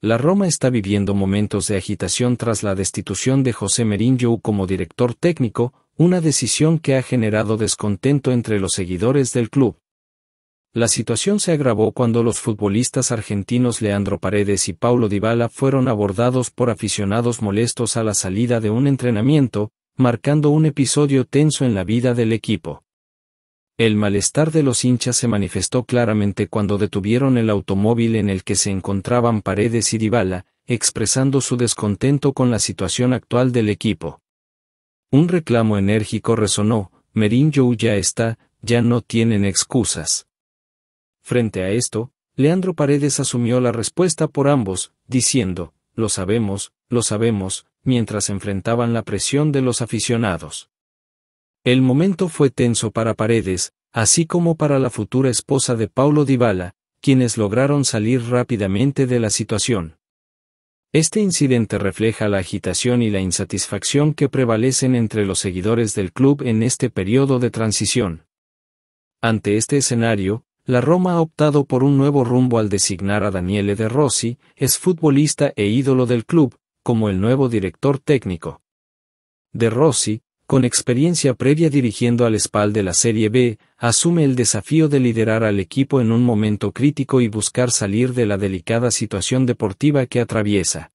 La Roma está viviendo momentos de agitación tras la destitución de José Mourinho como director técnico, una decisión que ha generado descontento entre los seguidores del club. La situación se agravó cuando los futbolistas argentinos Leandro Paredes y Paulo Dybala fueron abordados por aficionados molestos a la salida de un entrenamiento, marcando un episodio tenso en la vida del equipo. El malestar de los hinchas se manifestó claramente cuando detuvieron el automóvil en el que se encontraban Paredes y Dybala, expresando su descontento con la situación actual del equipo. Un reclamo enérgico resonó, Joe ya está, ya no tienen excusas. Frente a esto, Leandro Paredes asumió la respuesta por ambos, diciendo, lo sabemos, lo sabemos, mientras enfrentaban la presión de los aficionados. El momento fue tenso para Paredes, así como para la futura esposa de Paulo Dybala, quienes lograron salir rápidamente de la situación. Este incidente refleja la agitación y la insatisfacción que prevalecen entre los seguidores del club en este periodo de transición. Ante este escenario, la Roma ha optado por un nuevo rumbo al designar a Daniele De Rossi, exfutbolista futbolista e ídolo del club, como el nuevo director técnico. De Rossi, con experiencia previa dirigiendo al SPAL de la Serie B, asume el desafío de liderar al equipo en un momento crítico y buscar salir de la delicada situación deportiva que atraviesa.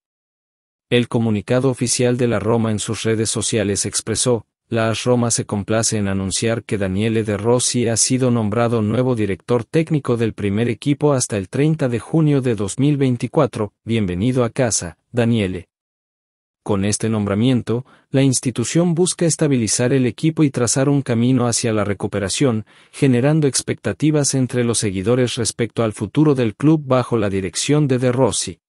El comunicado oficial de la Roma en sus redes sociales expresó, la AS Roma se complace en anunciar que Daniele De Rossi ha sido nombrado nuevo director técnico del primer equipo hasta el 30 de junio de 2024. Bienvenido a casa, Daniele. Con este nombramiento, la institución busca estabilizar el equipo y trazar un camino hacia la recuperación, generando expectativas entre los seguidores respecto al futuro del club bajo la dirección de De Rossi.